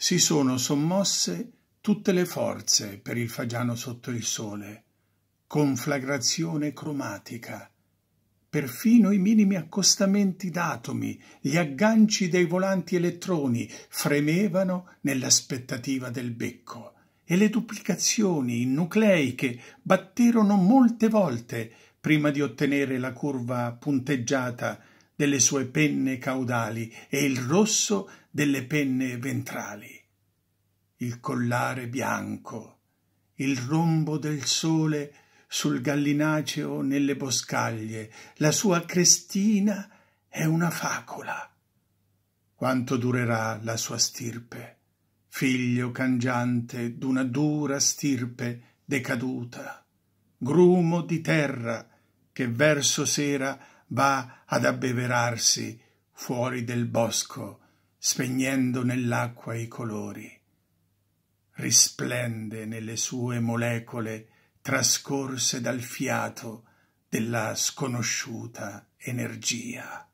si sono sommosse tutte le forze per il fagiano sotto il sole, conflagrazione cromatica, perfino i minimi accostamenti d'atomi, gli agganci dei volanti elettroni fremevano nell'aspettativa del becco e le duplicazioni nucleiche batterono molte volte prima di ottenere la curva punteggiata delle sue penne caudali e il rosso delle penne ventrali. Il collare bianco, il rombo del sole sul gallinaceo nelle boscaglie, la sua crestina è una facola. Quanto durerà la sua stirpe? figlio cangiante d'una dura stirpe decaduta, grumo di terra che verso sera va ad abbeverarsi fuori del bosco, spegnendo nell'acqua i colori. Risplende nelle sue molecole trascorse dal fiato della sconosciuta energia.